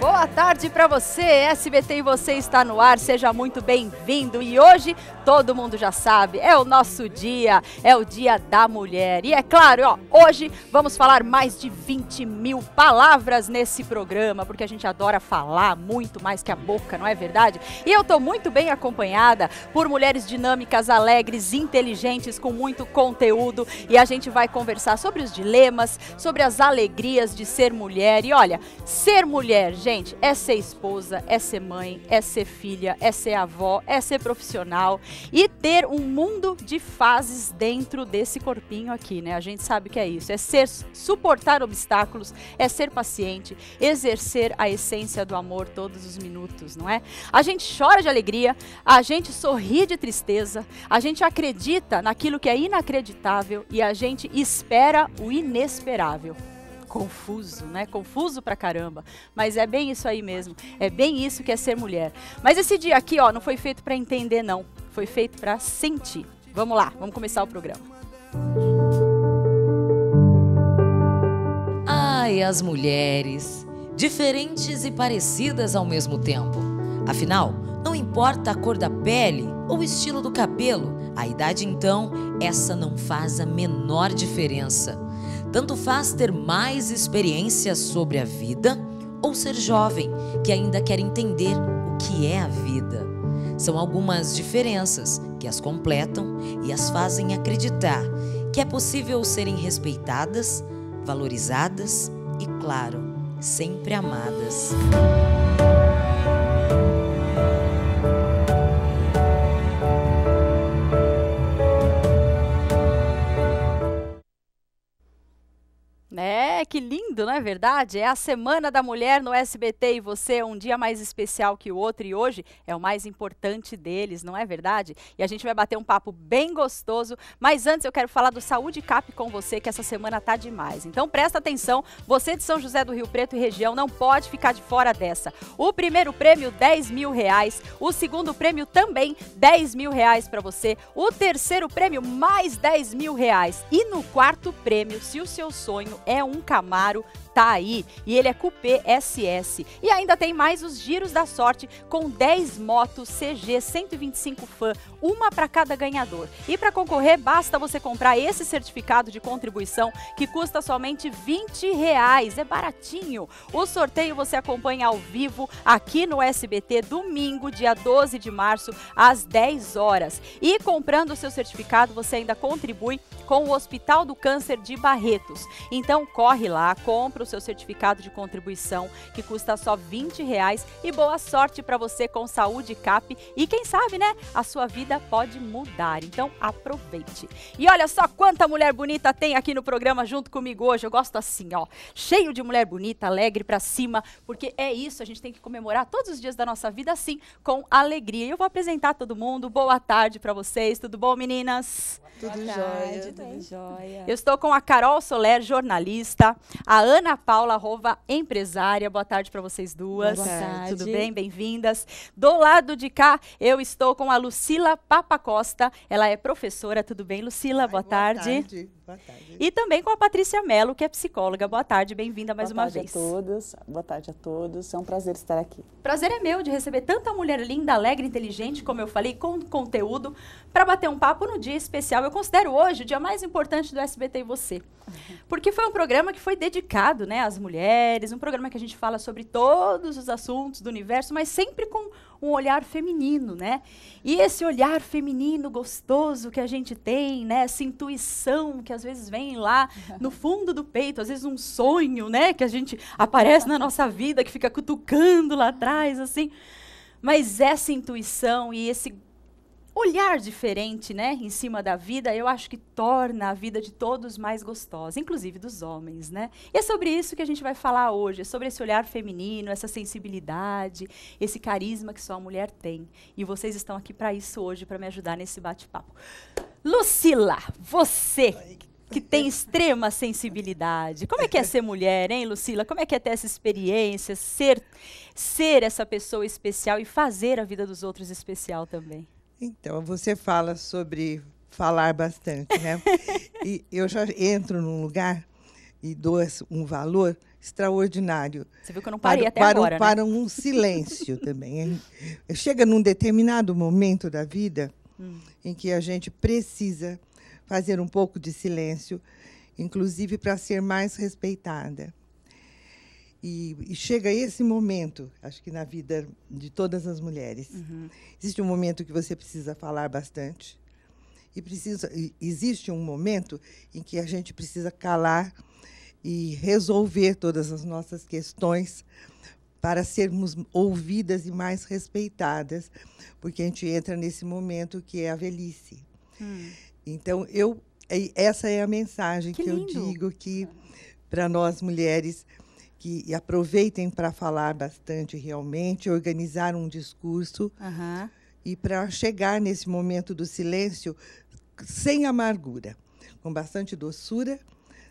Boa tarde para você, SBT e você está no ar, seja muito bem-vindo. E hoje, todo mundo já sabe, é o nosso dia, é o dia da mulher. E é claro, ó, hoje vamos falar mais de 20 mil palavras nesse programa, porque a gente adora falar muito mais que a boca, não é verdade? E eu estou muito bem acompanhada por mulheres dinâmicas, alegres, inteligentes, com muito conteúdo. E a gente vai conversar sobre os dilemas, sobre as alegrias de ser mulher. E olha, ser mulher, gente Gente, é ser esposa, é ser mãe, é ser filha, é ser avó, é ser profissional e ter um mundo de fases dentro desse corpinho aqui, né? A gente sabe que é isso. É ser suportar obstáculos, é ser paciente, exercer a essência do amor todos os minutos, não é? A gente chora de alegria, a gente sorri de tristeza, a gente acredita naquilo que é inacreditável e a gente espera o inesperável confuso, né? Confuso pra caramba. Mas é bem isso aí mesmo. É bem isso que é ser mulher. Mas esse dia aqui, ó, não foi feito para entender, não. Foi feito para sentir. Vamos lá, vamos começar o programa. Ai, as mulheres. Diferentes e parecidas ao mesmo tempo. Afinal, não importa a cor da pele ou o estilo do cabelo, a idade então, essa não faz a menor diferença. Tanto faz ter mais experiência sobre a vida ou ser jovem que ainda quer entender o que é a vida. São algumas diferenças que as completam e as fazem acreditar que é possível serem respeitadas, valorizadas e, claro, sempre amadas. É, que lindo, não é verdade? É a Semana da Mulher no SBT e você é um dia mais especial que o outro e hoje é o mais importante deles, não é verdade? E a gente vai bater um papo bem gostoso, mas antes eu quero falar do Saúde Cap com você, que essa semana tá demais. Então presta atenção, você de São José do Rio Preto e região não pode ficar de fora dessa. O primeiro prêmio, 10 mil reais. O segundo prêmio também, 10 mil reais para você. O terceiro prêmio, mais 10 mil reais. E no quarto prêmio, se o seu sonho é um Camaro tá aí e ele é Coupé SS. E ainda tem mais os giros da sorte com 10 motos CG 125 Fan, uma para cada ganhador. E para concorrer, basta você comprar esse certificado de contribuição que custa somente 20 reais. É baratinho. O sorteio você acompanha ao vivo aqui no SBT domingo, dia 12 de março, às 10 horas. E comprando o seu certificado, você ainda contribui com o Hospital do Câncer de Barretos. Então corre lá, compra o seu certificado de contribuição, que custa só 20 reais. E boa sorte para você com Saúde Cap. E quem sabe, né? A sua vida pode mudar. Então aproveite. E olha só quanta mulher bonita tem aqui no programa junto comigo hoje. Eu gosto assim, ó. Cheio de mulher bonita, alegre para cima, porque é isso. A gente tem que comemorar todos os dias da nossa vida assim, com alegria. E eu vou apresentar todo mundo. Boa tarde para vocês. Tudo bom, meninas? Tudo jóia. Tudo jóia. Eu estou com a Carol Soler, jornalista, a Ana Ana Paula, arroba empresária. Boa tarde para vocês duas. Boa tarde. Tudo bem? Bem-vindas. Do lado de cá, eu estou com a Lucila Papacosta. Ela é professora. Tudo bem, Lucila? Ai, boa, boa tarde. tarde. Boa tarde. E também com a Patrícia Mello, que é psicóloga. Boa tarde, bem-vinda mais uma vez. Boa tarde a todos. Boa tarde a todos. É um prazer estar aqui. Prazer é meu de receber tanta mulher linda, alegre, inteligente, como eu falei, com conteúdo, para bater um papo no dia especial. Eu considero hoje o dia mais importante do SBT e você. Uhum. Porque foi um programa que foi dedicado né, às mulheres, um programa que a gente fala sobre todos os assuntos do universo, mas sempre com um olhar feminino, né? E esse olhar feminino gostoso que a gente tem, né? Essa intuição que às vezes vem lá no fundo do peito, às vezes um sonho, né? Que a gente aparece na nossa vida, que fica cutucando lá atrás, assim. Mas essa intuição e esse olhar diferente, né, em cima da vida, eu acho que torna a vida de todos mais gostosa, inclusive dos homens, né? E é sobre isso que a gente vai falar hoje, é sobre esse olhar feminino, essa sensibilidade, esse carisma que só a mulher tem. E vocês estão aqui para isso hoje, para me ajudar nesse bate-papo. Lucila, você que tem extrema sensibilidade. Como é que é ser mulher, hein, Lucila? Como é que é ter essa experiência, ser ser essa pessoa especial e fazer a vida dos outros especial também? Então, você fala sobre falar bastante, né? e eu já entro num lugar e dou um valor extraordinário. Você viu que eu não parei para, até para, agora, né? Para né? um silêncio também. Chega num determinado momento da vida hum. em que a gente precisa fazer um pouco de silêncio, inclusive para ser mais respeitada. E, e, chega esse momento, acho que na vida de todas as mulheres, uhum. existe um momento que você precisa falar bastante e precisa e existe um momento em que a gente precisa calar e resolver todas as nossas questões para sermos ouvidas e mais respeitadas, porque a gente entra nesse momento que é a velhice. Hum. Então eu essa é a mensagem que, que eu digo que para nós mulheres que aproveitem para falar bastante realmente, organizar um discurso uhum. e para chegar nesse momento do silêncio sem amargura, com bastante doçura,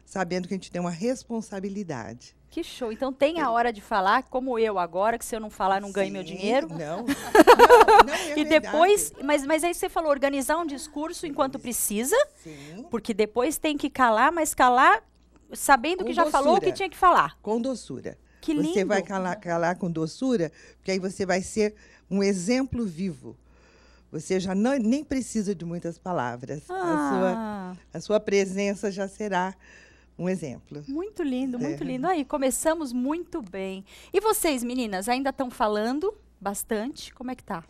sabendo que a gente tem uma responsabilidade. Que show! Então tem a hora de falar, como eu agora, que se eu não falar, não Sim, ganho meu dinheiro. Não. não, não é e depois, mas, mas aí você falou, organizar um discurso enquanto precisa, Sim. porque depois tem que calar, mas calar sabendo com que já doçura, falou o que tinha que falar. Com doçura. Que lindo. Você vai calar, calar com doçura, porque aí você vai ser um exemplo vivo. Você já não, nem precisa de muitas palavras. Ah. A, sua, a sua presença já será um exemplo. Muito lindo, é. muito lindo. Aí, começamos muito bem. E vocês, meninas, ainda estão falando bastante? Como é que tá?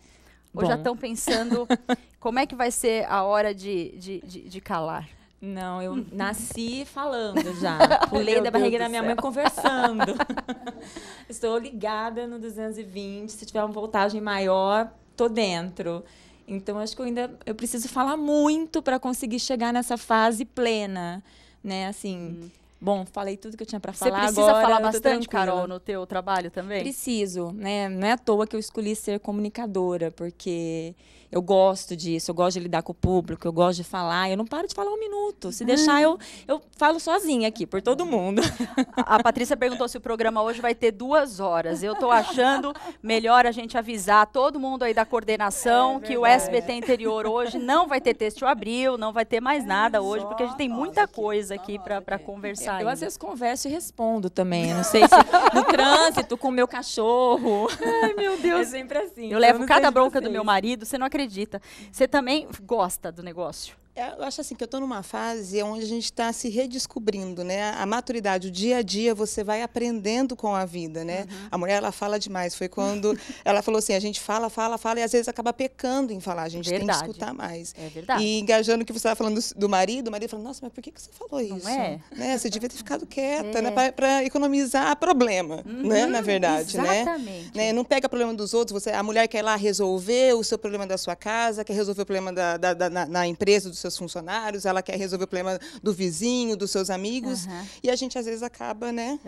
Ou Bom. já estão pensando como é que vai ser a hora de, de, de, de calar? Não, eu nasci falando já. Pulei da barriga da minha mãe conversando. Estou ligada no 220. Se tiver uma voltagem maior, tô dentro. Então acho que eu ainda eu preciso falar muito para conseguir chegar nessa fase plena, né? Assim, hum. bom, falei tudo que eu tinha para falar agora. Você precisa agora, falar bastante, Carol, no teu trabalho também? Preciso, né? Não é à toa que eu escolhi ser comunicadora, porque eu gosto disso, eu gosto de lidar com o público, eu gosto de falar. Eu não paro de falar um minuto. Se ah. deixar, eu, eu falo sozinha aqui, por todo mundo. A Patrícia perguntou se o programa hoje vai ter duas horas. Eu estou achando melhor a gente avisar todo mundo aí da coordenação é, que o SBT Interior hoje não vai ter texto abril, não vai ter mais é nada hoje, porque a gente tem muita coisa aqui para conversar. Eu, às vezes, converso e respondo também. Não sei se no trânsito, com o meu cachorro. Ai, meu Deus. É sempre assim. Eu levo então cada bronca vocês. do meu marido, você não acredita acredita. Você também gosta do negócio. É, eu acho assim que eu estou numa fase onde a gente está se redescobrindo, né? A maturidade, o dia a dia, você vai aprendendo com a vida, né? Uhum. A mulher ela fala demais. Foi quando ela falou assim, a gente fala, fala, fala e às vezes acaba pecando em falar. A gente verdade. tem que escutar mais. É verdade. E engajando o que você estava falando do marido, o marido falou, nossa, mas por que, que você falou isso? Não é? Né? Você devia ter ficado quieta, né? é. né? Para economizar problema, uhum, né? Na uhum, verdade, né? exatamente. né? Não pega problema dos outros. Você, a mulher quer lá resolver o seu problema da sua casa, quer resolver o problema da, da, da na, na empresa do seus funcionários, ela quer resolver o problema do vizinho, dos seus amigos. Uhum. E a gente às vezes acaba, né?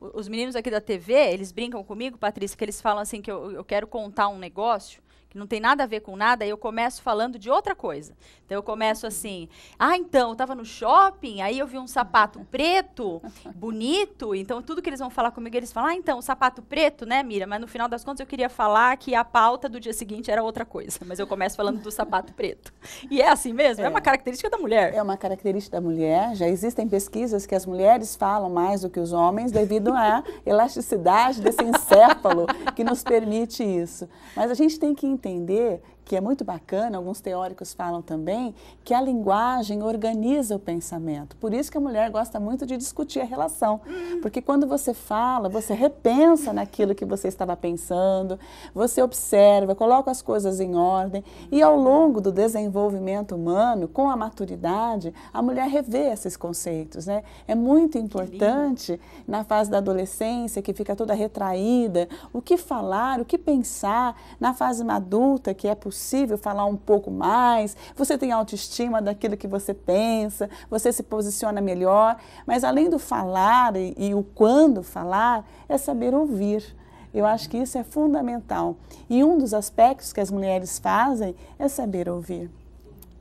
Uhum. Os meninos aqui da TV, eles brincam comigo, Patrícia, que eles falam assim que eu, eu quero contar um negócio que não tem nada a ver com nada, eu começo falando de outra coisa. Então eu começo assim: "Ah, então, eu estava no shopping, aí eu vi um sapato preto, bonito". Então tudo que eles vão falar comigo, eles falam: "Ah, então, sapato preto, né, Mira?". Mas no final das contas eu queria falar que a pauta do dia seguinte era outra coisa, mas eu começo falando do sapato preto. E é assim mesmo, é, é uma característica da mulher. É uma característica da mulher. Já existem pesquisas que as mulheres falam mais do que os homens devido à elasticidade desse encéfalo que nos permite isso. Mas a gente tem que entender que é muito bacana, alguns teóricos falam também, que a linguagem organiza o pensamento. Por isso que a mulher gosta muito de discutir a relação. Porque quando você fala, você repensa naquilo que você estava pensando, você observa, coloca as coisas em ordem. E ao longo do desenvolvimento humano, com a maturidade, a mulher revê esses conceitos. Né? É muito importante na fase da adolescência, que fica toda retraída, o que falar, o que pensar, na fase adulta, que é possível possível falar um pouco mais, você tem autoestima daquilo que você pensa, você se posiciona melhor. Mas além do falar e, e o quando falar, é saber ouvir. Eu acho que isso é fundamental. E um dos aspectos que as mulheres fazem é saber ouvir.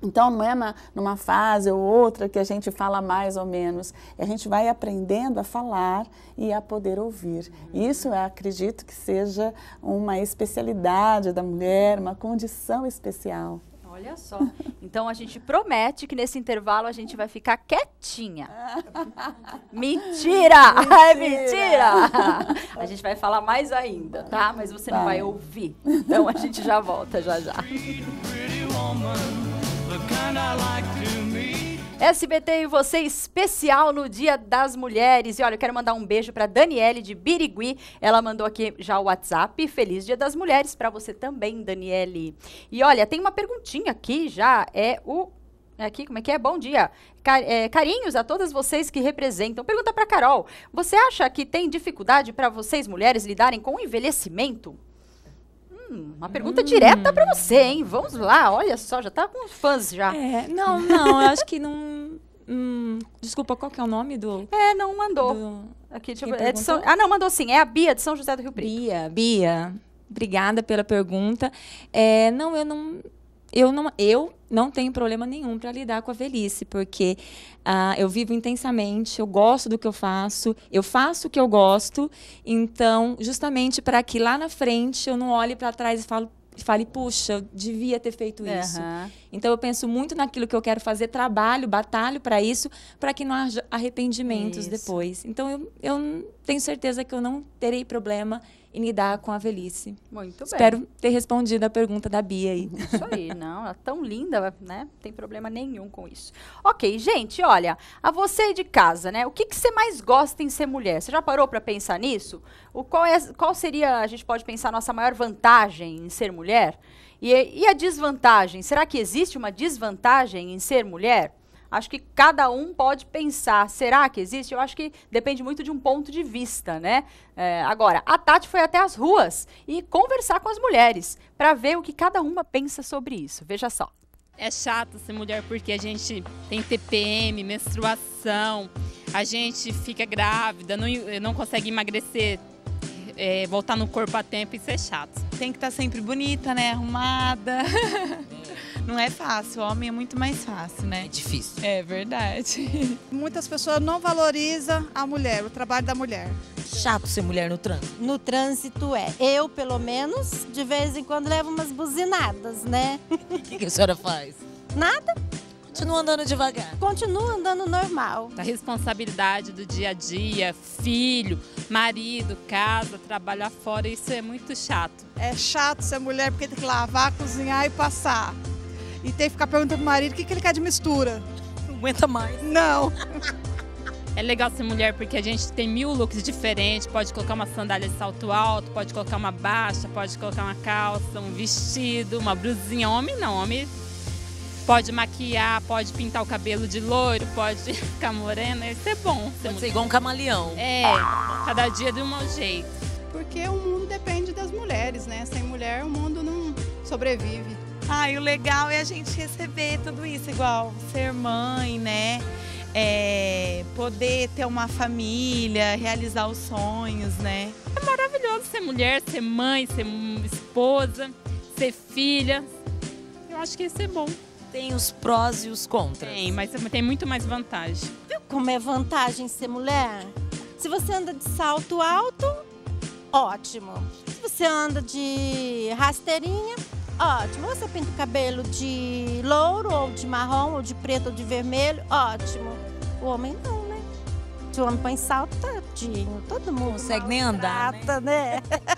Então, não é na, numa fase ou outra que a gente fala mais ou menos. A gente vai aprendendo a falar e a poder ouvir. Uhum. Isso eu acredito que seja uma especialidade da mulher, uma condição especial. Olha só. Então a gente promete que nesse intervalo a gente vai ficar quietinha. mentira! mentira! É mentira! A gente vai falar mais ainda, tá? Mas você vai. não vai ouvir. Então a gente já volta já já. SBT e você especial no Dia das Mulheres. E olha, eu quero mandar um beijo para Daniele de Birigui. Ela mandou aqui já o WhatsApp. Feliz Dia das Mulheres para você também, Daniele. E olha, tem uma perguntinha aqui já. É o é aqui, como é que é? Bom dia. Car é, carinhos a todas vocês que representam. Pergunta para Carol. Você acha que tem dificuldade para vocês mulheres lidarem com o envelhecimento? uma pergunta hum. direta para você, hein? Vamos lá, olha só, já tá com fãs já. É, não, não, eu acho que não. Hum, desculpa, qual que é o nome do. É, não mandou. Do... Aqui, tipo, é São... Ah, não, mandou sim. É a Bia de São José do Rio Preto. Bia, Bia. Obrigada pela pergunta. É, não, eu não eu não, eu não tenho problema nenhum para lidar com a velhice, porque uh, eu vivo intensamente, eu gosto do que eu faço, eu faço o que eu gosto, então, justamente para que lá na frente eu não olhe para trás e falo, fale, puxa, eu devia ter feito isso. Então, eu penso muito naquilo que eu quero fazer, trabalho, batalho para isso, para que não haja arrependimentos isso. depois. Então, eu, eu tenho certeza que eu não terei problema e lidar com a velhice. Muito Espero bem. Espero ter respondido a pergunta da Bia aí. Isso aí, não, ela é tão linda, né? Não tem problema nenhum com isso. Ok, gente, olha, a você de casa, né? O que, que você mais gosta em ser mulher? Você já parou para pensar nisso? O qual, é, qual seria, a gente pode pensar, a nossa maior vantagem em ser mulher? E, e a desvantagem? Será que existe uma desvantagem em ser mulher? acho que cada um pode pensar, será que existe? Eu acho que depende muito de um ponto de vista, né? É, agora, a Tati foi até as ruas e conversar com as mulheres para ver o que cada uma pensa sobre isso. Veja só. É chato ser mulher porque a gente tem TPM, menstruação, a gente fica grávida, não, não consegue emagrecer, é, voltar no corpo a tempo, isso é chato. Tem que estar tá sempre bonita, né? Arrumada. Não é fácil, o homem é muito mais fácil, né? É difícil. É verdade. Muitas pessoas não valorizam a mulher, o trabalho da mulher. Chato ser mulher no trânsito. No trânsito é. Eu, pelo menos, de vez em quando levo umas buzinadas, né? O que, que a senhora faz? Nada. Continua andando devagar. Continua andando normal. A responsabilidade do dia a dia, filho, marido, casa, trabalhar fora, isso é muito chato. É chato ser mulher porque tem que lavar, cozinhar e passar. E tem que ficar perguntando pro marido o que, que ele quer de mistura. Não aguenta mais. Não. É legal ser mulher porque a gente tem mil looks diferentes. Pode colocar uma sandália de salto alto, pode colocar uma baixa, pode colocar uma calça, um vestido, uma blusinha. Homem não, homem pode maquiar, pode pintar o cabelo de loiro, pode ficar morena. Isso é bom. Ser pode mulher. ser igual um camaleão. É, cada dia de um jeito. Porque o mundo depende das mulheres, né? Sem mulher o mundo não sobrevive. Ai, o legal é a gente receber tudo isso, igual ser mãe, né? É, poder ter uma família, realizar os sonhos, né? É maravilhoso ser mulher, ser mãe, ser esposa, ser filha. Eu acho que isso é bom. Tem os prós e os contras. Tem, mas é tem muito mais vantagem. Viu como é vantagem ser mulher? Se você anda de salto alto, ótimo. Se você anda de rasteirinha, Ótimo. Você pinta o cabelo de louro, ou de marrom, ou de preto, ou de vermelho? Ótimo. O homem não, né? Se o homem põe salto, tadinho. Todo mundo. Consegue nem andar. Trata, né? né?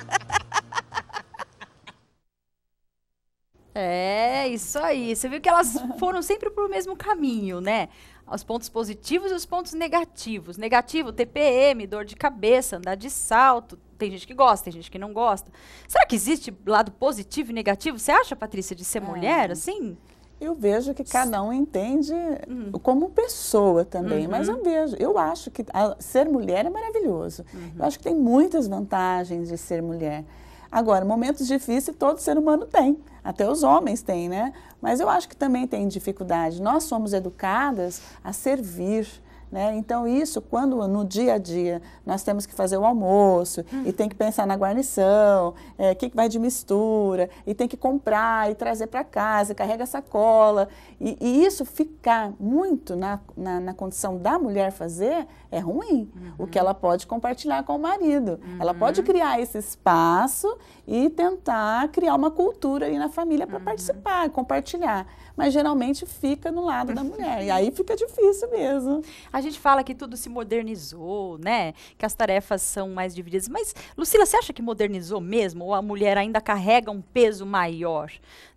É, isso aí. Você viu que elas foram sempre pro mesmo caminho, né? Os pontos positivos e os pontos negativos. Negativo, TPM, dor de cabeça, andar de salto, tem gente que gosta, tem gente que não gosta. Será que existe lado positivo e negativo? Você acha, Patrícia, de ser é. mulher assim? Eu vejo que cada um entende uhum. como pessoa também, uhum. mas eu vejo, eu acho que a, ser mulher é maravilhoso. Uhum. Eu acho que tem muitas vantagens de ser mulher. Agora, momentos difíceis todo ser humano tem, até os homens têm, né? Mas eu acho que também tem dificuldade. Nós somos educadas a servir, né? Então, isso, quando no dia a dia nós temos que fazer o almoço hum. e tem que pensar na guarnição, o é, que, que vai de mistura, e tem que comprar e trazer para casa, carrega sacola. E, e isso ficar muito na, na, na, condição da mulher fazer é ruim. Uhum. O que uhum. ela pode compartilhar com o marido. Uhum. Ela pode uhum. criar esse espaço e tentar criar uma cultura aí na família para uhum. participar, compartilhar mas geralmente fica no lado da mulher. E aí fica difícil mesmo. A gente fala que tudo se modernizou, né? Que as tarefas são mais divididas. Mas, Lucila, você acha que modernizou mesmo? Ou a mulher ainda carrega um peso maior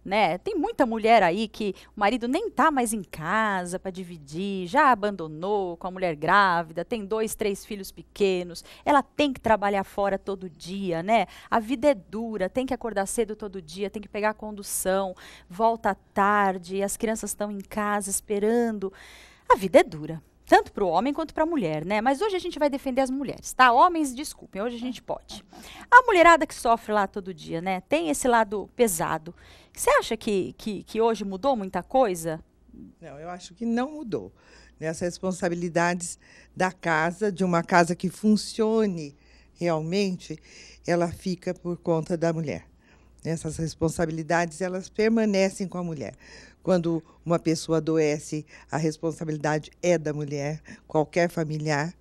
né? Tem muita mulher aí que o marido nem tá mais em casa para dividir, já abandonou com a mulher grávida, tem dois, três filhos pequenos, ela tem que trabalhar fora todo dia, né? A vida é dura, tem que acordar cedo todo dia, tem que pegar a condução, volta tarde, as crianças estão em casa esperando. A vida é dura. Tanto para o homem quanto para a mulher, né? Mas hoje a gente vai defender as mulheres, tá? Homens, desculpem, hoje a gente pode. A mulherada que sofre lá todo dia, né? Tem esse lado pesado. Você acha que, que, que hoje mudou muita coisa? Não, eu acho que não mudou. Né? As responsabilidades da casa, de uma casa que funcione realmente, ela fica por conta da mulher. Essas responsabilidades elas permanecem com a mulher. Quando uma pessoa adoece, a responsabilidade é da mulher, qualquer familiar.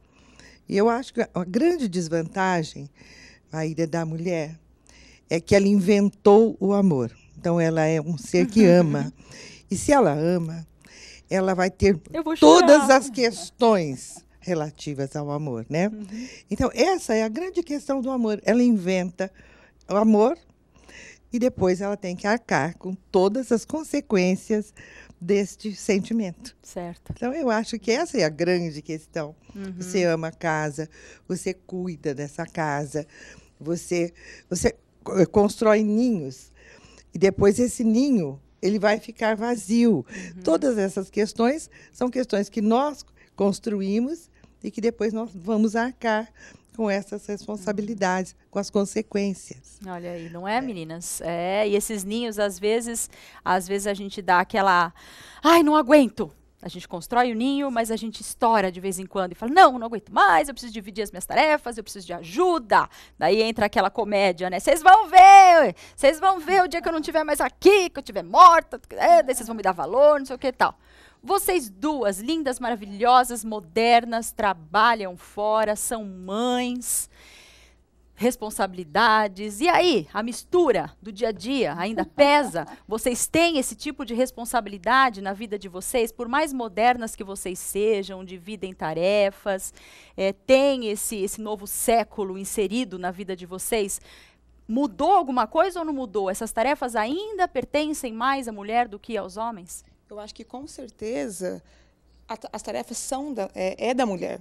E eu acho que a grande desvantagem a ainda da mulher é que ela inventou o amor. Então ela é um ser que uhum. ama. E se ela ama, ela vai ter todas as questões relativas ao amor, né? Uhum. Então essa é a grande questão do amor. Ela inventa o amor e depois ela tem que arcar com todas as consequências deste sentimento. Certo. Então eu acho que essa é a grande questão. Uhum. Você ama a casa, você cuida dessa casa, você você eh, constrói ninhos e depois esse ninho, ele vai ficar vazio. Uhum. Todas essas questões são questões que nós construímos e que depois nós vamos arcar com essas responsabilidades, uhum. com as consequências. Olha aí, não é, é, meninas? É, e esses ninhos às vezes, às vezes a gente dá aquela, ai, não aguento, a gente constrói o ninho, mas a gente estoura de vez em quando e fala: não, não aguento mais, eu preciso dividir as minhas tarefas, eu preciso de ajuda. Daí entra aquela comédia, né? Vocês vão ver, vocês vão ver o dia que eu não estiver mais aqui, que eu estiver morta, é, daí vocês vão me dar valor, não sei o que e tal. Vocês duas, lindas, maravilhosas, modernas, trabalham fora, são mães responsabilidades. E aí, a mistura do dia a dia ainda pesa? Vocês têm esse tipo de responsabilidade na vida de vocês, por mais modernas que vocês sejam, dividem tarefas, é, tem esse, esse novo século inserido na vida de vocês? Mudou alguma coisa ou não mudou? Essas tarefas ainda pertencem mais à mulher do que aos homens? Eu acho que com certeza as tarefas são da, é, é da mulher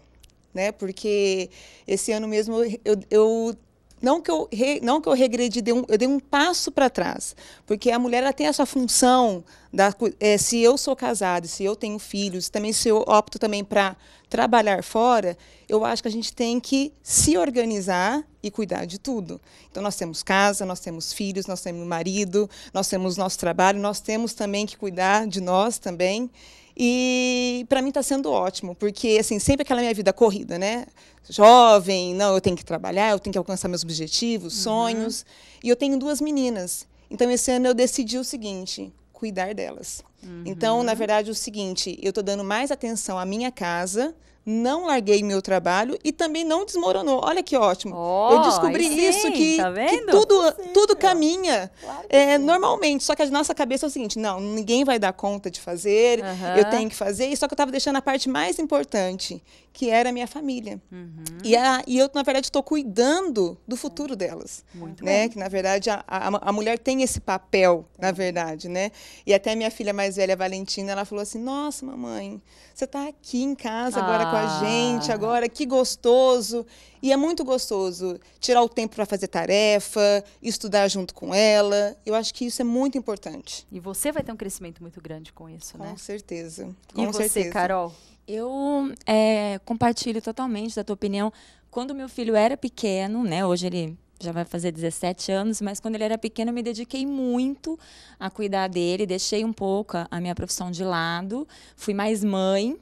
né? Porque esse ano mesmo eu, eu não que eu re, não que eu regredi, dei um, eu dei um passo para trás, porque a mulher ela tem essa função da é, se eu sou casada, se eu tenho filhos, também se eu opto também para trabalhar fora, eu acho que a gente tem que se organizar e cuidar de tudo. Então nós temos casa, nós temos filhos, nós temos marido, nós temos nosso trabalho, nós temos também que cuidar de nós também. E para mim está sendo ótimo, porque assim, sempre aquela minha vida corrida, né? Jovem, não, eu tenho que trabalhar, eu tenho que alcançar meus objetivos, uhum. sonhos. E eu tenho duas meninas. Então esse ano eu decidi o seguinte, cuidar delas. Uhum. Então, na verdade, é o seguinte, eu estou dando mais atenção à minha casa, não larguei meu trabalho e também não desmoronou. Olha que ótimo. Oh, eu descobri sim, isso que, tá que tudo, tá tudo caminha claro é, normalmente. Só que a nossa cabeça é o seguinte: não, ninguém vai dar conta de fazer, uh -huh. eu tenho que fazer. E só que eu estava deixando a parte mais importante, que era a minha família. Uhum. E, a, e eu, na verdade, estou cuidando do futuro delas. Muito né? Bem. Que, na verdade, a, a, a, mulher tem esse papel, é. na verdade, né? E até minha filha mais velha, Valentina, ela falou assim, nossa, mamãe, você está aqui em casa agora ah. com a ah. gente, agora, que gostoso. E é muito gostoso tirar o tempo para fazer tarefa, estudar junto com ela. Eu acho que isso é muito importante. E você vai ter um crescimento muito grande com isso, com né? Com certeza. Com e você, certeza. Carol? Eu é, compartilho totalmente da tua opinião. Quando meu filho era pequeno, né? Hoje ele já vai fazer 17 anos, mas quando ele era pequeno eu me dediquei muito a cuidar dele, deixei um pouco a, a minha profissão de lado, fui mais mãe.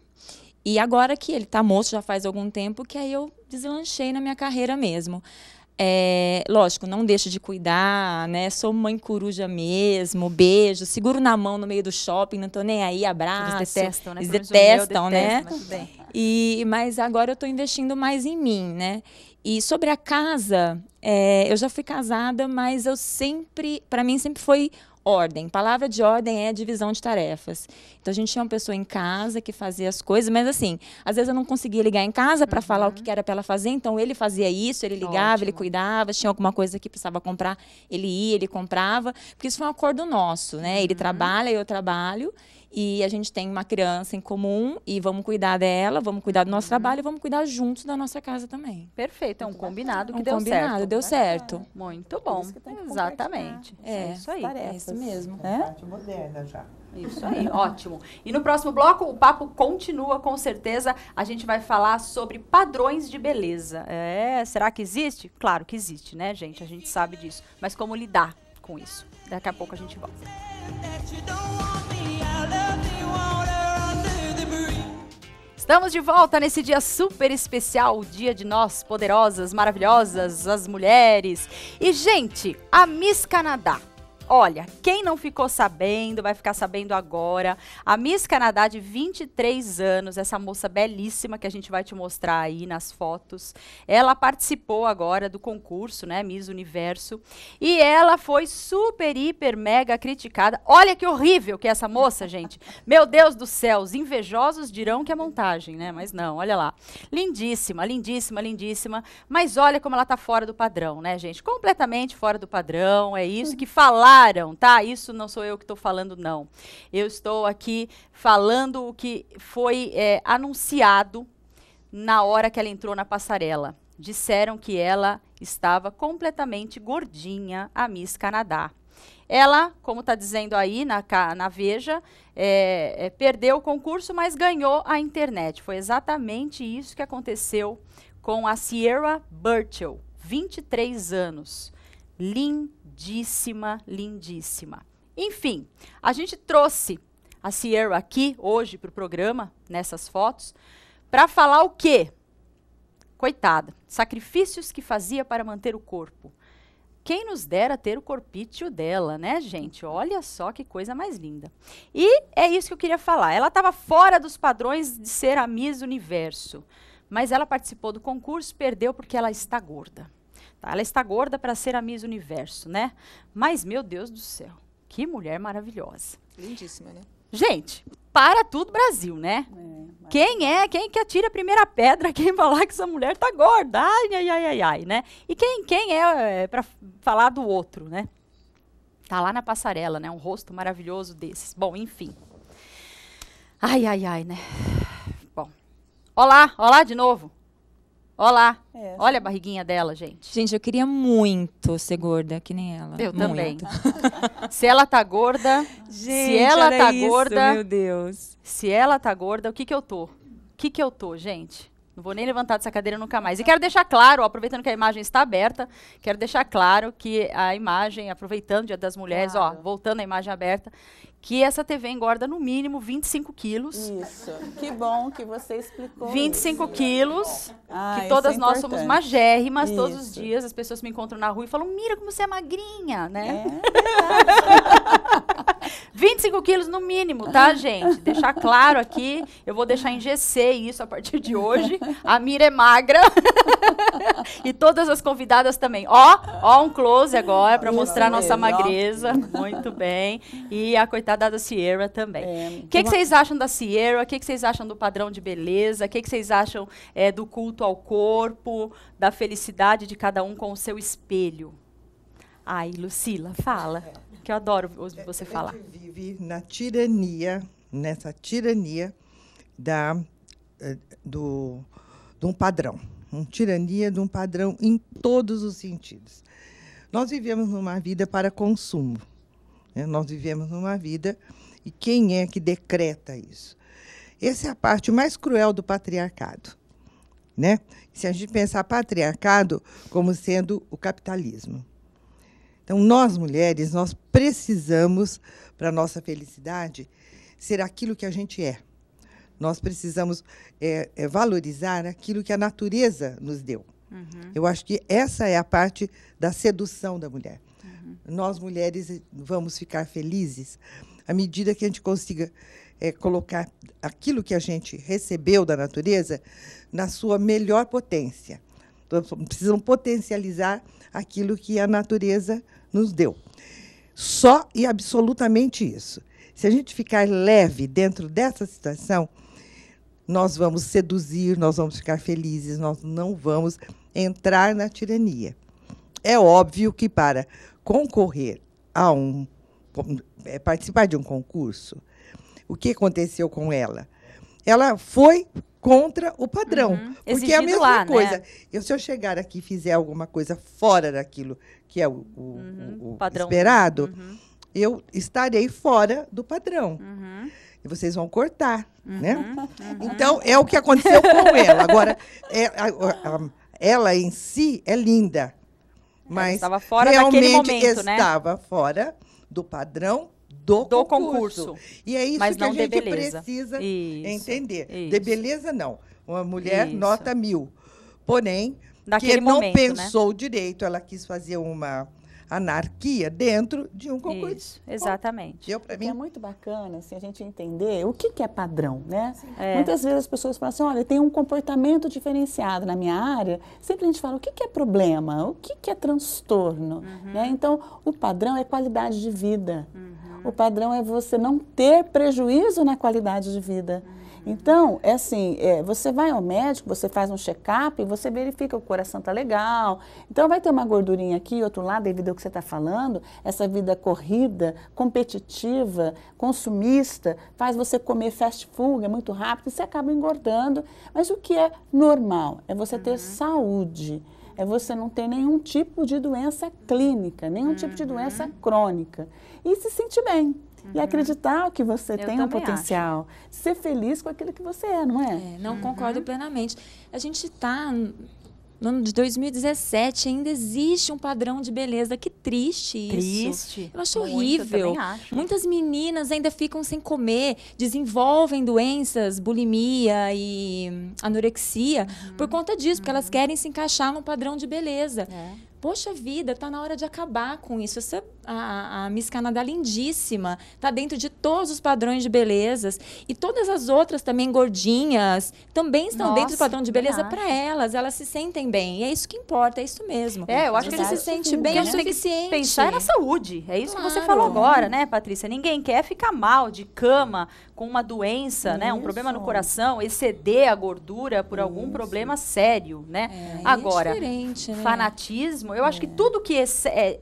E agora que ele está moço, já faz algum tempo, que aí eu deslanchei na minha carreira mesmo. É, lógico, não deixo de cuidar, né? Sou mãe coruja mesmo, beijo, seguro na mão no meio do shopping, não tô nem aí, abraço. Eles detestam, né? Eles detestam, meu, né? mas e, mas agora eu tô investindo mais em mim, né? E sobre a casa, é, eu já fui casada, mas eu sempre, para mim sempre foi ordem. Palavra de ordem é divisão de tarefas. Então a gente tinha uma pessoa em casa que fazia as coisas, mas assim, às vezes eu não conseguia ligar em casa para uhum. falar o uhum. que era para ela fazer, então ele fazia isso, ele ligava, Ótimo. ele cuidava, tinha alguma coisa que precisava comprar, ele ia, ele comprava, porque isso foi um acordo nosso, né? Ele uhum. trabalha, eu trabalho e a gente tem uma criança em comum e vamos cuidar dela, vamos cuidar do nosso uhum. trabalho e vamos cuidar juntos da nossa casa também. Perfeito, é um combinado que um deu combinado, certo. deu né? certo. É. Muito bom. Exatamente. É, isso aí. Tarefas, é isso mesmo. É? Parte moderna já. Isso aí, ótimo. E no próximo bloco, o papo continua com certeza. A gente vai falar sobre padrões de beleza. É, será que existe? Claro que existe, né, gente? A gente sabe disso. Mas como lidar com isso? Daqui a pouco a gente volta. Estamos de volta nesse dia super especial, o dia de nós, poderosas, maravilhosas, as mulheres. E, gente, a Miss Canadá Olha, quem não ficou sabendo, vai ficar sabendo agora. A Miss Canadá de 23 anos, essa moça belíssima que a gente vai te mostrar aí nas fotos. Ela participou agora do concurso, né, Miss Universo, e ela foi super hiper mega criticada. Olha que horrível que é essa moça, gente. Meu Deus do céu, os invejosos dirão que é montagem, né? Mas não, olha lá. Lindíssima, lindíssima, lindíssima, mas olha como ela tá fora do padrão, né, gente? Completamente fora do padrão. É isso que falar compraram, tá? Isso não sou eu que estou falando, não. Eu estou aqui falando o que foi é, anunciado na hora que ela entrou na passarela. Disseram que ela estava completamente gordinha, a Miss Canadá. Ela, como está dizendo aí na, na Veja, é, é, perdeu o concurso, mas ganhou a internet. Foi exatamente isso que aconteceu com a Sierra Burchill, 23 anos. Lin lindíssima, lindíssima. Enfim, a gente trouxe a Sierra aqui hoje para o programa, nessas fotos, para falar o quê? Coitada, sacrifícios que fazia para manter o corpo. Quem nos dera ter o corpício dela, né, gente? Olha só que coisa mais linda. E é isso que eu queria falar. Ela estava fora dos padrões de ser a Miss Universo, mas ela participou do concurso, perdeu porque ela está gorda. Tá? Ela está gorda para ser a Miss Universo, né? Mas, meu Deus do céu, que mulher maravilhosa. Lindíssima, né? Gente, para tudo Brasil, né? É, quem é, quem que atira a primeira pedra, quem falar que essa mulher tá gorda, ai, ai, ai, ai, ai né? E quem, quem é, é para falar do outro, né? Tá lá na passarela, né? Um rosto maravilhoso desses. Bom, enfim. Ai, ai, ai, né? Bom, olá, olá de novo. Olá! É. Olha a barriguinha dela, gente. Gente, eu queria muito ser gorda, que nem ela. Eu muito. também. se ela tá gorda, gente, se ela tá isso, gorda. Meu Deus. Se ela tá gorda, o que que eu tô? O que que eu tô, gente? Não vou nem levantar dessa cadeira nunca mais. E quero deixar claro, ó, aproveitando que a imagem está aberta, quero deixar claro que a imagem, aproveitando o Dia das Mulheres, claro. ó, voltando a imagem aberta, que essa TV engorda no mínimo 25 quilos. Isso. Que bom que você explicou. 25 isso. quilos. Ah, que todas é nós somos magérrimas isso. todos os dias. As pessoas me encontram na rua e falam: Mira como você é magrinha, né? É 25 quilos no mínimo, tá, gente? Deixar claro aqui. Eu vou deixar GC isso a partir de hoje. A Mira é magra. e todas as convidadas também. Ó, ó, um close agora para mostrar a nossa magreza. Muito bem. E a coitada Tá da, da Sierra também. É, o é, que, uma... vocês acham da Sierra? O que, que, vocês acham do padrão de beleza? O que, que, vocês acham é, do culto ao corpo, da felicidade de cada um com o seu espelho? Ai, Lucila, fala. Que eu adoro ouvir é, você falar. A gente vive na tirania, nessa tirania da, é, do, de um padrão. Uma tirania de um padrão em todos os sentidos. Nós vivemos numa vida para consumo. Né? Nós vivemos numa vida e quem é que decreta isso? Essa é a parte mais cruel do patriarcado. Né? Se a gente pensar patriarcado como sendo o capitalismo. Então, nós mulheres, nós precisamos, para nossa felicidade, ser aquilo que a gente é. Nós precisamos é, é, valorizar aquilo que a natureza nos deu. Uhum. Eu acho que essa é a parte da sedução da mulher. Uhum. Nós mulheres vamos ficar felizes à medida que a gente consiga é, colocar aquilo que a gente recebeu da natureza na sua melhor potência. Então, precisamos potencializar aquilo que a natureza nos deu. Só e absolutamente isso. Se a gente ficar leve dentro dessa situação, nós vamos seduzir, nós vamos ficar felizes, nós não vamos entrar na tirania. É óbvio que para concorrer a um é, participar de um concurso, o que aconteceu com ela? Ela foi contra o padrão, uhum. porque Exigido é a mesma lá, né? coisa. Né? Eu se eu chegar aqui e fizer alguma coisa fora daquilo que é o, o, uhum. o esperado, uhum. eu estarei fora do padrão. Uhum. E vocês vão cortar, né? Uhum. Uhum. Então é o que aconteceu com ela. Agora é, a, a, ela em si é linda. Então, Mas estava fora realmente momento, né? estava né? fora do padrão do, do concurso. concurso. E é isso Mas que a gente precisa isso, entender. Isso. De beleza, não. Uma mulher isso. nota mil. Porém, Daquele que não momento, né? pensou né? direito, ela quis fazer uma anarquia dentro de um concurso. Isso, exatamente. Bom, é mim... É muito bacana assim, a gente entender o que, que é padrão, né? É. Muitas vezes as pessoas falam assim, olha, tem um comportamento diferenciado na minha área. Sempre a gente fala, o que, que é problema? O que, que é transtorno? Uhum. Né? Então, o padrão é qualidade de vida. Uhum. O padrão é você não ter prejuízo na qualidade de vida. Uhum. Então, é assim, é, você vai ao médico, você faz um check-up, você verifica o coração tá legal. Então, vai ter uma gordurinha aqui, outro lado, devido ao que você está falando. Essa vida corrida, competitiva, consumista, faz você comer fast food, é muito rápido, e você acaba engordando. Mas o que é normal? É você ter uhum. saúde é você não ter nenhum tipo de doença clínica, nenhum uhum. tipo de doença uhum. crônica. E se sentir bem. Uhum. E acreditar que você Eu tem um potencial. Acho. Ser feliz com aquilo que você é, não é? é não uhum. concordo plenamente. A gente está no ano de 2017 ainda existe um padrão de beleza. Que triste isso. Triste. Eu acho Muito, horrível. Eu acho. Muitas meninas ainda ficam sem comer, desenvolvem doenças, bulimia e hum, anorexia uhum. por conta disso, uhum. porque elas uhum. querem se encaixar num padrão de beleza. É. Poxa vida, tá na hora de acabar com isso. Essa, a, a Miss Canadá lindíssima, tá dentro de todos os padrões de belezas. E todas as outras também gordinhas também estão Nossa, dentro do padrão de beleza para elas. Elas se sentem bem. E é isso que importa, é isso mesmo. É, eu acho que você se sente bem é o suficiente. Pensar na saúde. É isso claro. que você falou agora, né, Patrícia? Ninguém quer ficar mal de cama, com uma doença, isso. né, um problema no coração, exceder a gordura por algum problema sério, né? É, é Agora, é né? fanatismo mesmo. Eu é. acho que tudo que é, é excesso.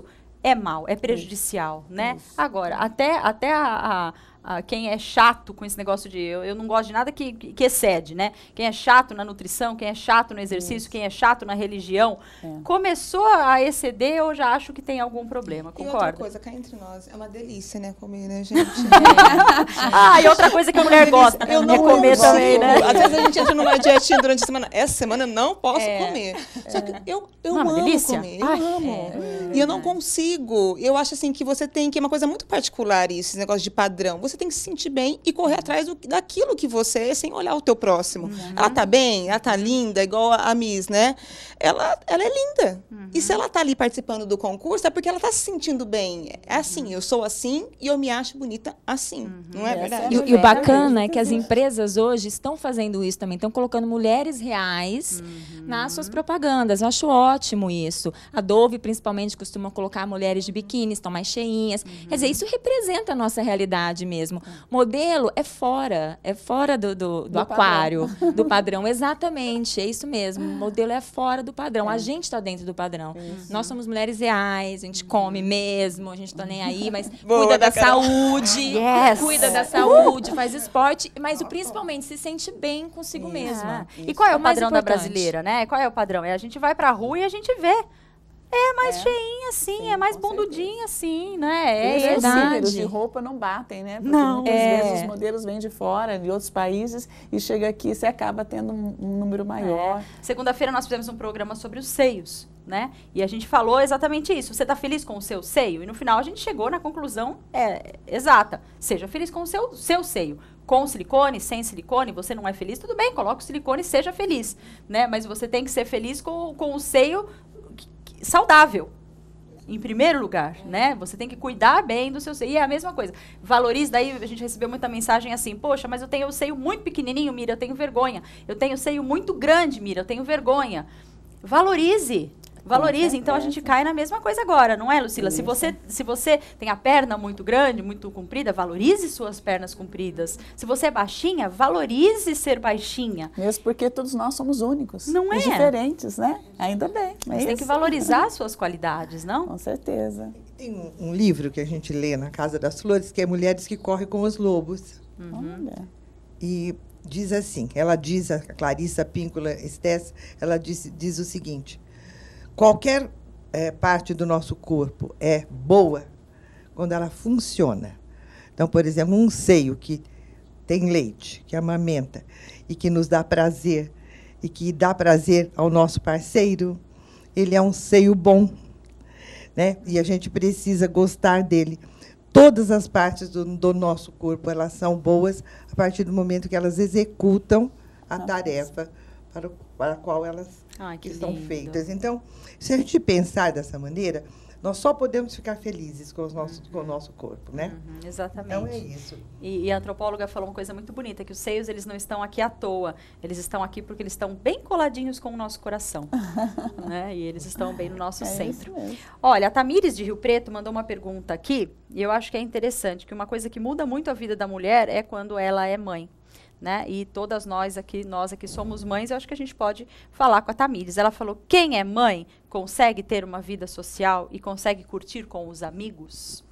excesso é mal, é prejudicial, Isso. né? Isso. Agora, até, até a, a ah, quem é chato com esse negócio de. Eu, eu não gosto de nada que, que, excede, né? Quem é chato na nutrição, quem é chato no exercício, Isso. quem é chato na religião. É. Começou a exceder, eu já acho que tem algum problema, concorda? E outra coisa, cá entre nós, é uma delícia, né? Comer, né, gente? É. ah, e outra coisa que a mulher gosta, eu né? não comer consigo. também, né? Às vezes a gente entra numa dietinha durante a semana. Essa semana eu não posso é. comer. Só que eu, eu não, é amo delícia. comer. Eu Ai, amo. É, e eu não consigo. Eu acho assim que você tem que. É uma coisa muito particular isso, esse negócio de padrão você tem que se sentir bem e correr atrás do, daquilo que você é, sem olhar o teu próximo. Uhum. Ela tá bem, ela tá linda, igual a, a Miss, né? Ela, ela é linda. Uhum. E se ela tá ali participando do concurso, é porque ela tá se sentindo bem. É assim, uhum. eu sou assim e eu me acho bonita assim. Uhum. Não é verdade? E, é e, o bacana é que as uhum. empresas hoje estão fazendo isso também, estão colocando mulheres reais nas suas propagandas. Eu acho ótimo isso. A Dove, principalmente, costuma colocar mulheres de biquíni, estão mais cheinhas. Quer dizer, isso representa a nossa realidade mesmo mesmo. Modelo é fora, é fora do, do, do, do aquário, padrão. do padrão. Exatamente, é isso mesmo. Modelo é fora do padrão. É. A gente está dentro do padrão. Isso. Nós somos mulheres reais, a gente uhum. come mesmo, a gente está nem aí, mas Boa, cuida da, da saúde, yes. cuida da saúde, faz esporte, mas o principalmente se sente bem consigo isso. mesma. Isso. E qual é o, é o padrão da brasileira, né? Qual é o padrão? É a gente vai para a rua e a gente vê é mais é. cheinha, assim, Sim, é mais bondudinha, sim, né? É e os números é de roupa não batem, né? Porque não. muitas é. vezes os modelos vêm de fora, de outros países, e chega aqui e você acaba tendo um, um número é. maior. É. Segunda-feira nós fizemos um programa sobre os seios. Né? E a gente falou exatamente isso. Você está feliz com o seu seio? E no final a gente chegou na conclusão é, exata. Seja feliz com o seu, seu seio. Com silicone, sem silicone, você não é feliz, tudo bem, coloque o silicone e seja feliz. Né? Mas você tem que ser feliz com, com o seio saudável em primeiro lugar, né? Você tem que cuidar bem do seu seio. E é a mesma coisa. Valorize, daí a gente recebeu muita mensagem assim, poxa, mas eu tenho o seio muito pequenininho, Mira, eu tenho vergonha. Eu tenho o seio muito grande, Mira, eu tenho vergonha. Valorize. Valorize. Então a gente cai na mesma coisa agora, não é, Lucila? Se você, se você tem a perna muito grande, muito comprida, valorize suas pernas compridas. Se você é baixinha, valorize ser baixinha. Mesmo porque todos nós somos únicos. Não é? diferentes, né? Ainda bem. Mas é tem que valorizar suas qualidades, não? Com certeza. Tem um, um, livro que a gente lê na Casa das Flores que é Mulheres que Correm com os Lobos. Uhum. Olha. E diz assim, ela diz, a Clarissa Píncula Estes, ela diz, diz o seguinte, qualquer é, parte do nosso corpo é boa quando ela funciona. Então, por exemplo, um seio que tem leite, que amamenta e que nos dá prazer e que dá prazer ao nosso parceiro, ele é um seio bom, né? E a gente precisa gostar dele. Todas as partes do, do nosso corpo elas são boas a partir do momento que elas executam a tarefa para, para a qual elas Ai, que, estão feitas. Então, se a gente pensar dessa maneira, nós só podemos ficar felizes com, os nossos, uhum. com o uhum. nosso corpo, né? Uhum, exatamente. Então é isso. E, e, a antropóloga falou uma coisa muito bonita, que os seios eles não estão aqui à toa, eles estão aqui porque eles estão bem coladinhos com o nosso coração, né? E eles estão bem no nosso é centro. Olha, a Tamires de Rio Preto mandou uma pergunta aqui, e eu acho que é interessante, que uma coisa que muda muito a vida da mulher é quando ela é mãe né? E todas nós aqui, nós aqui somos mães, eu acho que a gente pode falar com a Tamires. Ela falou: "Quem é mãe consegue ter uma vida social e consegue curtir com os amigos?"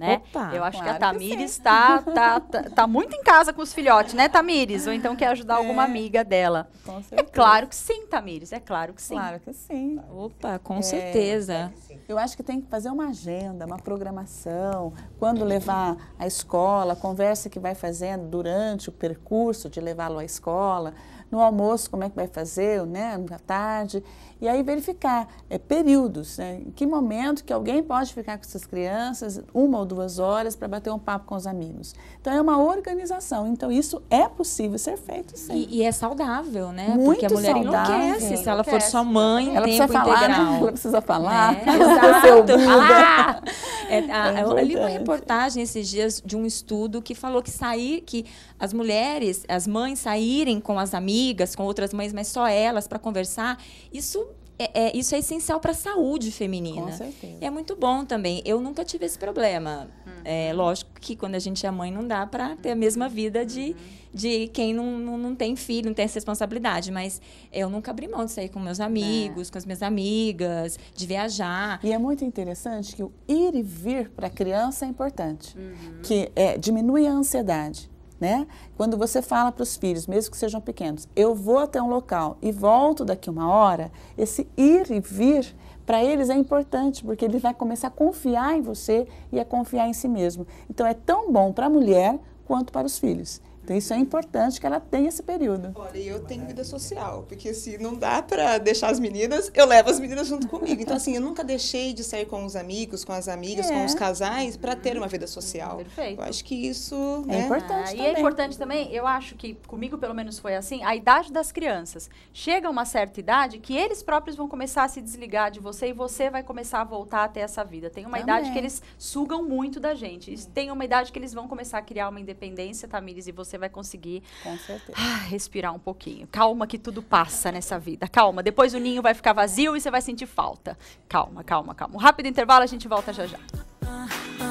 né? Opa, eu acho claro que a Tamires está tá, tá, tá, muito em casa com os filhotes, né, Tamires? Ou então quer ajudar é, alguma amiga dela. Com é certeza. é claro que sim, Tamires, é claro que sim. Claro que sim. Opa, com é, certeza. É eu acho que tem que fazer uma agenda, uma programação, quando levar à escola, conversa que vai fazendo durante o percurso de levá-lo à escola no almoço como é que vai fazer, né, na tarde, e aí verificar é, períodos, né, em que momento que alguém pode ficar com essas crianças, uma ou duas horas, para bater um papo com os amigos. Então é uma organização, então isso é possível ser feito sim. E, e é saudável, né? Muito Porque a mulher saudável, enlouquece, se ela for só mãe, ela tempo precisa falar, né? integral. Ela precisa falar, né? exato, falar. Ah! É, a, é eu li uma reportagem esses dias de um estudo que falou que sair, que as mulheres, as mães saírem com as amigas, amigas, com outras mães, mas só elas para conversar. Isso é, é, isso é essencial para a saúde feminina. Com certeza. E é muito bom também. Eu nunca tive esse problema. Uhum. É, lógico que quando a gente é mãe não dá para ter a mesma vida de, uhum. de quem não, não, não, tem filho, não tem essa responsabilidade. Mas eu nunca abri mão de sair com meus amigos, é. com as minhas amigas, de viajar. E é muito interessante que o ir e vir para a criança é importante. Uhum. Que é, diminui a ansiedade né? Quando você fala para os filhos, mesmo que sejam pequenos, eu vou até um local e volto daqui uma hora, esse ir e vir para eles é importante, porque ele vai começar a confiar em você e a confiar em si mesmo. Então é tão bom para a mulher quanto para os filhos. Então, isso é importante que ela tenha esse período. Olha, eu tenho vida social, porque se não dá para deixar as meninas, eu levo as meninas junto comigo. Então, assim, eu nunca deixei de sair com os amigos, com as amigas, é. com os é. casais, para ter uma vida social. Perfeito. Eu acho que isso é né? importante. Ah, também. E é importante também, eu acho que comigo, pelo menos, foi assim, a idade das crianças. Chega uma certa idade que eles próprios vão começar a se desligar de você e você vai começar a voltar até essa vida. Tem uma também. idade que eles sugam muito da gente. Tem uma idade que eles vão começar a criar uma independência, Tamires, e você vai conseguir certeza. Ah, respirar um pouquinho. Calma que tudo passa nessa vida. Calma, depois o ninho vai ficar vazio e você vai sentir falta. Calma, calma, calma. Um rápido intervalo, a gente volta já já. Ah, ah,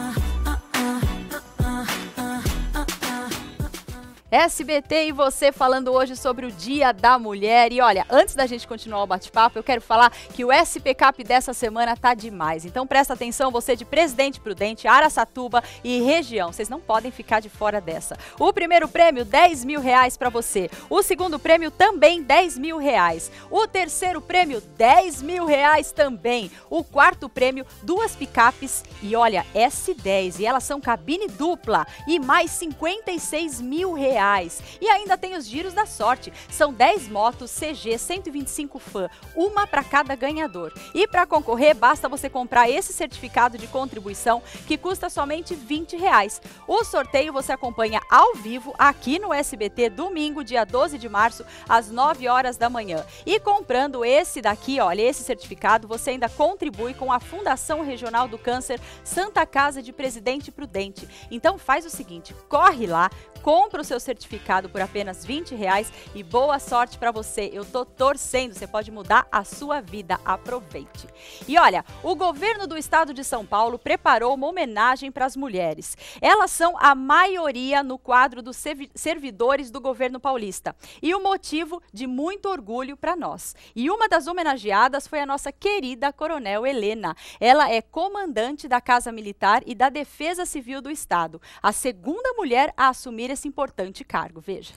SBT e você falando hoje sobre o Dia da Mulher. E olha, antes da gente continuar o bate-papo, eu quero falar que o SP Cap dessa semana tá demais. Então presta atenção, você de Presidente Prudente, Araçatuba e região. Vocês não podem ficar de fora dessa. O primeiro prêmio, 10 mil reais para você. O segundo prêmio, também 10 mil reais. O terceiro prêmio, 10 mil reais também. O quarto prêmio, duas picapes e olha, S10. E elas são cabine dupla e mais 56 mil reais reais. E ainda tem os giros da sorte. São 10 motos CG 125 Fan, uma para cada ganhador. E para concorrer, basta você comprar esse certificado de contribuição que custa somente 20 reais. O sorteio você acompanha ao vivo aqui no SBT, domingo, dia 12 de março, às 9 horas da manhã. E comprando esse daqui, olha, esse certificado, você ainda contribui com a Fundação Regional do Câncer Santa Casa de Presidente Prudente. Então faz o seguinte, corre lá, compra o seu certificado por apenas 20 reais e boa sorte para você. Eu tô torcendo, você pode mudar a sua vida. Aproveite. E olha, o governo do estado de São Paulo preparou uma homenagem para as mulheres. Elas são a maioria no quadro dos servidores do governo paulista e o um motivo de muito orgulho para nós. E uma das homenageadas foi a nossa querida Coronel Helena. Ela é comandante da Casa Militar e da Defesa Civil do Estado, a segunda mulher a assumir esse importante cargo. Veja.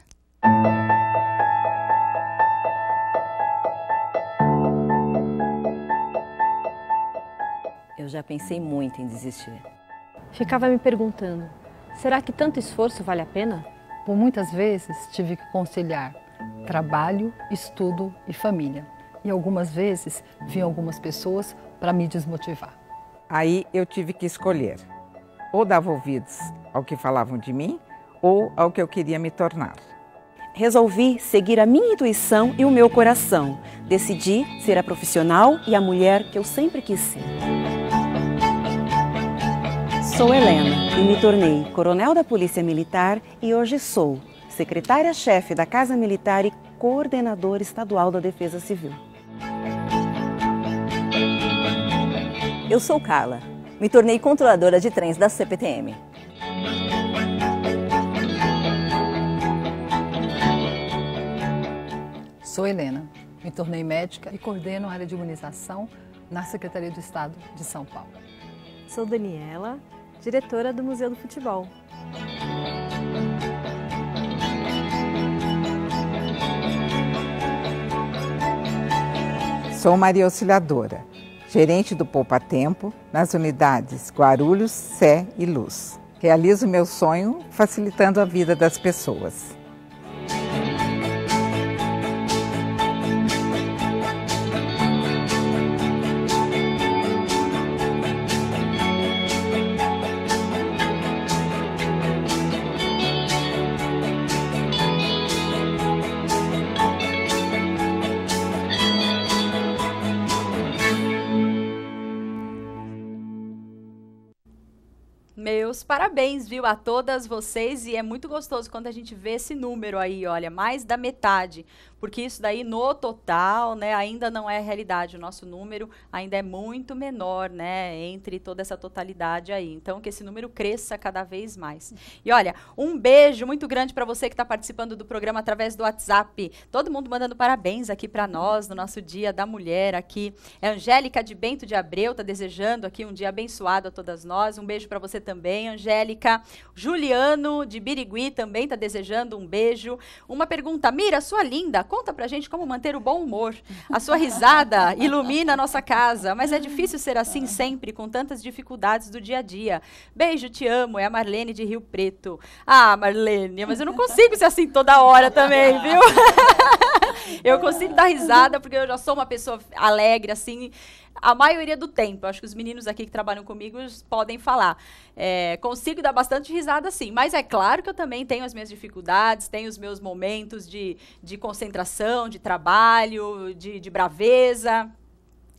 Eu já pensei muito em desistir. Ficava me perguntando: será que tanto esforço vale a pena? Por muitas vezes tive que conciliar trabalho, estudo e família. E algumas vezes vi algumas pessoas para me desmotivar. Aí eu tive que escolher: ou dava ouvidos ao que falavam de mim, ou ao que eu queria me tornar. Resolvi seguir a minha intuição e o meu coração. Decidi ser a profissional e a mulher que eu sempre quis ser. Sou Helena e me tornei coronel da Polícia Militar e hoje sou secretária-chefe da Casa Militar e coordenadora estadual da Defesa Civil. Eu sou Carla, me tornei controladora de trens da CPTM. Sou Helena, me tornei médica e coordeno a área de imunização na Secretaria do Estado de São Paulo. Sou Daniela, diretora do Museu do Futebol. Sou Maria Auxiliadora, gerente do Poupa Tempo nas unidades Guarulhos, Sé e Luz. Realizo meu sonho facilitando a vida das pessoas. Meus parabéns, viu, a todas vocês. E é muito gostoso quando a gente vê esse número aí, olha, mais da metade porque isso daí no total, né, ainda não é realidade. O nosso número ainda é muito menor, né, entre toda essa totalidade aí. Então, que esse número cresça cada vez mais. E olha, um beijo muito grande para você que está participando do programa através do WhatsApp. Todo mundo mandando parabéns aqui para nós no nosso Dia da Mulher aqui. É Angélica de Bento de Abreu tá desejando aqui um dia abençoado a todas nós. Um beijo para você também, Angélica. Juliano de Birigui também tá desejando um beijo. Uma pergunta, Mira, sua linda, conta pra gente como manter o bom humor. A sua risada ilumina a nossa casa, mas é difícil ser assim sempre, com tantas dificuldades do dia a dia. Beijo, te amo, é a Marlene de Rio Preto. Ah, Marlene, mas eu não consigo ser assim toda hora também, viu? eu consigo dar risada porque eu já sou uma pessoa alegre, assim a maioria do tempo. Acho que os meninos aqui que trabalham comigo podem falar. É, consigo dar bastante risada, sim. Mas é claro que eu também tenho as minhas dificuldades, tenho os meus momentos de, de concentração, de trabalho, de, de braveza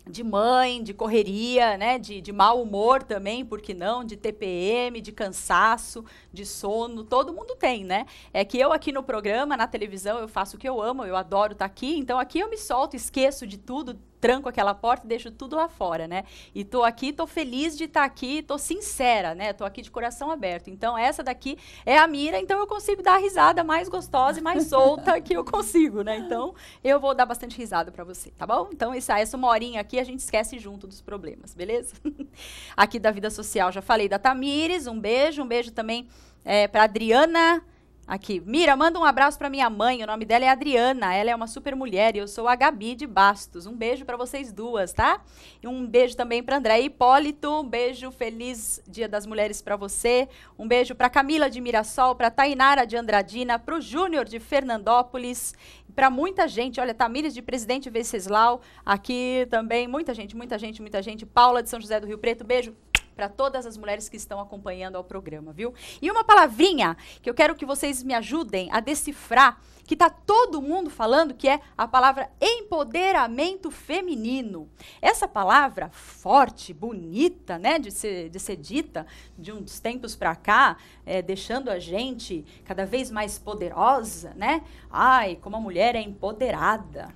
de mãe, de correria, né, de, de mau humor também, por que não, de TPM, de cansaço, de sono, todo mundo tem, né? É que eu aqui no programa, na televisão, eu faço o que eu amo, eu adoro estar tá aqui, então aqui eu me solto, esqueço de tudo, tranco aquela porta e deixo tudo lá fora, né? E tô aqui, tô feliz de estar tá aqui, tô sincera, né? Tô aqui de coração aberto. Então, essa daqui é a mira, então eu consigo dar a risada mais gostosa e mais solta que eu consigo, né? Então, eu vou dar bastante risada para você, tá bom? Então, essa, essa uma horinha aqui a gente esquece junto dos problemas, beleza? aqui da vida social, já falei da Tamires, um beijo, um beijo também é, eh, para Adriana. Aqui, Mira, manda um abraço para minha mãe. O nome dela é Adriana. Ela é uma super mulher e eu sou a Gabi de Bastos. Um beijo para vocês duas, tá? E um beijo também para André Hipólito. Um beijo feliz Dia das Mulheres para você. Um beijo para Camila de Mirassol, para Tainara de Andradina, para o Júnior de Fernandópolis para muita gente. Olha, Tamires de Presidente Venceslau aqui também. Muita gente, muita gente, muita gente. Paula de São José do Rio Preto, beijo para todas as mulheres que estão acompanhando ao programa, viu? E uma palavrinha que eu quero que vocês me ajudem a decifrar, que tá todo mundo falando, que é a palavra empoderamento feminino. Essa palavra forte, bonita, né, de ser, de ser dita de uns tempos para cá, é, deixando a gente cada vez mais poderosa, né? Ai, como a mulher é empoderada.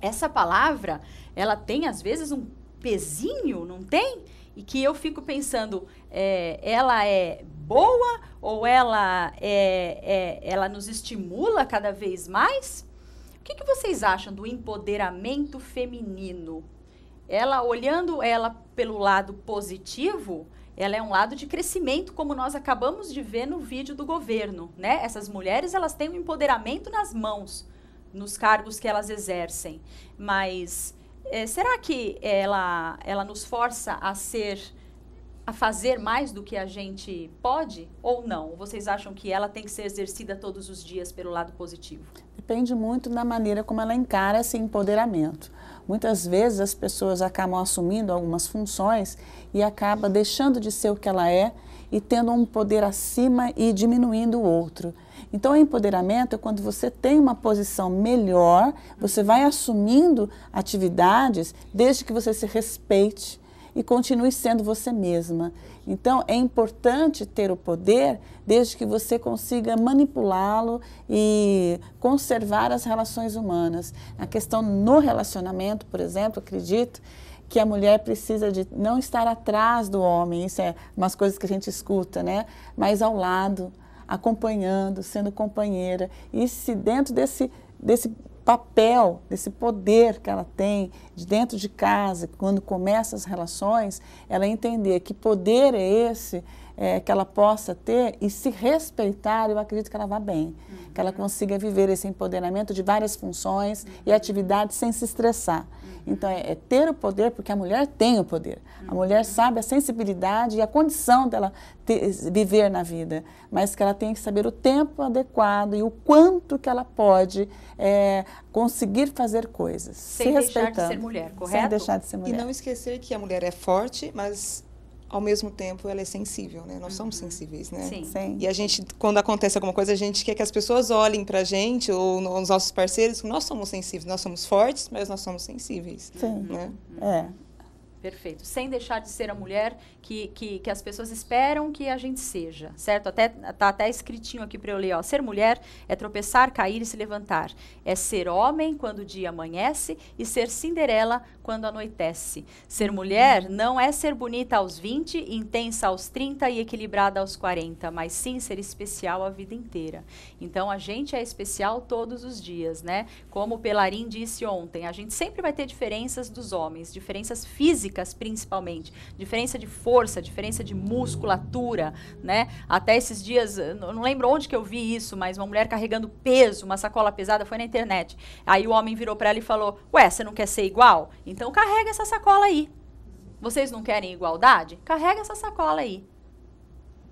Essa palavra, ela tem às vezes um pezinho, não tem? e que eu fico pensando, é, ela é boa ou ela é, é, ela nos estimula cada vez mais? O que, que vocês acham do empoderamento feminino? Ela olhando ela pelo lado positivo, ela é um lado de crescimento, como nós acabamos de ver no vídeo do governo, né? Essas mulheres, elas têm um empoderamento nas mãos, nos cargos que elas exercem, mas é, será que ela, ela nos força a ser a fazer mais do que a gente pode ou não? Vocês acham que ela tem que ser exercida todos os dias pelo lado positivo? Depende muito da maneira como ela encara esse empoderamento. Muitas vezes as pessoas acabam assumindo algumas funções e acaba deixando de ser o que ela é e tendo um poder acima e diminuindo o outro. Então, o empoderamento é quando você tem uma posição melhor, você vai assumindo atividades desde que você se respeite e continue sendo você mesma. Então, é importante ter o poder desde que você consiga manipulá-lo e conservar as relações humanas. A questão no relacionamento, por exemplo, acredito que a mulher precisa de não estar atrás do homem, isso é umas coisas que a gente escuta, né? Mas ao lado, acompanhando, sendo companheira. E se dentro desse, desse papel, desse poder que ela tem de dentro de casa, quando começa as relações, ela entender que poder é esse é, que ela possa ter e se respeitar, eu acredito que ela vá bem. Uhum. Que ela uhum. consiga viver esse empoderamento de várias funções uhum. e atividades sem se estressar. Uhum. Então, é, é, ter o poder, porque a mulher tem o poder. A mulher uhum. sabe a sensibilidade e a condição dela ter, viver na vida. Mas que ela tem que saber o tempo adequado e o quanto que ela pode é, conseguir fazer coisas. Sem se deixar respeitando. de ser mulher, correto? Sem deixar de ser mulher. E não esquecer que a mulher é forte, mas ao mesmo tempo ela é sensível, né? Nós somos uhum. sensíveis, né? Sim. Sim. E a gente, quando acontece alguma coisa, a gente quer que as pessoas olhem para gente ou os nossos parceiros, nós somos sensíveis, nós somos fortes, mas nós somos sensíveis, Sim. né? Uhum. É. Perfeito. Sem deixar de ser a mulher que, que, que, as pessoas esperam que a gente seja, certo? Até, tá até escritinho aqui para eu ler. Ó. Ser mulher é tropeçar, cair e se levantar. É ser homem quando o dia amanhece e ser Cinderela quando anoitece. Ser mulher não é ser bonita aos 20, intensa aos 30 e equilibrada aos 40, mas sim ser especial a vida inteira. Então a gente é especial todos os dias, né? Como o Pelarim disse ontem, a gente sempre vai ter diferenças dos homens, diferenças físicas físicas, principalmente. Diferença de força, diferença de musculatura, né? Até esses dias, não lembro onde que eu vi isso, mas uma mulher carregando peso, uma sacola pesada, foi na internet. Aí o homem virou para ela e falou: Ué, você não quer ser igual? Então carrega essa sacola aí. Vocês não querem igualdade? Carrega essa sacola aí.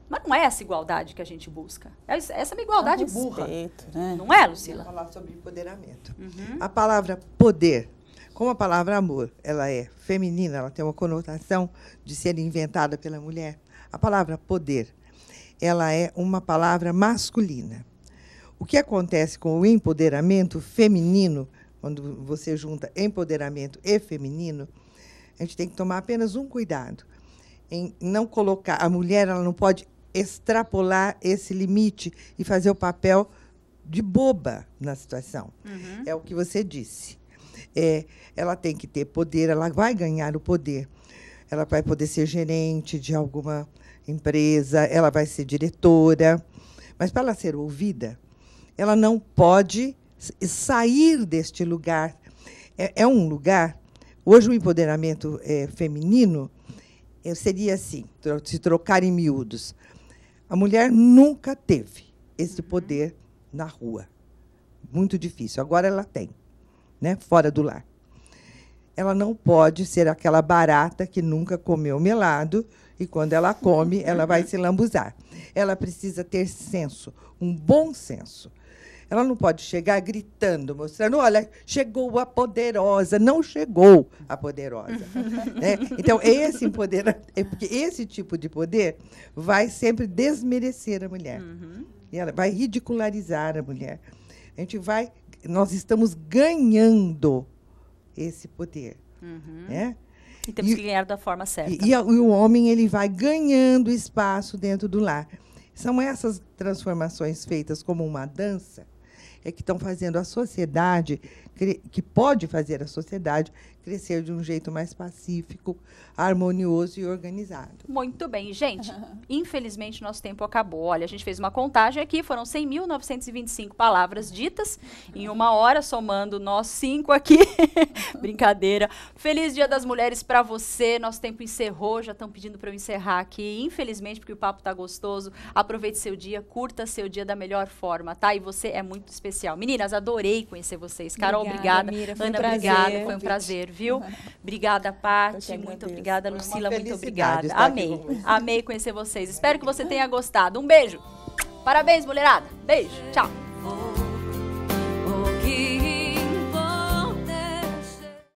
Mas não é essa igualdade que a gente busca. É essa é uma igualdade respeito, burra. Né? Não é, Lucila? Vou falar sobre empoderamento. Uhum. A palavra poder como a palavra amor, ela é feminina, ela tem uma conotação de ser inventada pela mulher. A palavra poder, ela é uma palavra masculina. O que acontece com o empoderamento feminino, quando você junta empoderamento e feminino, a gente tem que tomar apenas um cuidado em não colocar a mulher, ela não pode extrapolar esse limite e fazer o papel de boba na situação. Uhum. É o que você disse é, ela tem que ter poder, ela vai ganhar o poder. Ela vai poder ser gerente de alguma empresa, ela vai ser diretora. Mas para ela ser ouvida, ela não pode sair deste lugar. É, é um lugar. Hoje, o empoderamento é, feminino é, seria assim: se trocar em miúdos. A mulher nunca teve esse uhum. poder na rua. Muito difícil. Agora ela tem né, fora do lar. Ela não pode ser aquela barata que nunca comeu melado e quando ela come, ela vai se lambuzar. Ela precisa ter senso, um bom senso. Ela não pode chegar gritando, mostrando, olha, chegou a poderosa, não chegou a poderosa. né? Então, esse é porque esse tipo de poder vai sempre desmerecer a mulher. Uhum. E ela vai ridicularizar a mulher. A gente vai nós estamos ganhando esse poder. Uhum. Né? E temos e, que ganhar da forma certa. E, e, o homem ele vai ganhando espaço dentro do lar. São essas transformações feitas como uma dança é que estão fazendo a sociedade que pode fazer a sociedade crescer de um jeito mais pacífico, harmonioso e organizado. Muito bem, gente. Infelizmente, nosso tempo acabou. Olha, a gente fez uma contagem aqui, foram 100.925 palavras ditas em uma hora, somando nós cinco aqui. Brincadeira. Feliz Dia das Mulheres para você. Nosso tempo encerrou, já estão pedindo para eu encerrar aqui. Infelizmente, porque o papo tá gostoso. Aproveite seu dia, curta seu dia da melhor forma, tá? E você é muito especial. Meninas, adorei conhecer vocês. Carol, obrigada. obrigada. Mira, Ana, um obrigada. Foi um prazer viu? Obrigada, Pati. Muito obrigada, Lucila. Muito obrigada. Amei. Amei conhecer vocês. Espero que você tenha gostado. Um beijo. Parabéns, mulherada. Beijo. Tchau.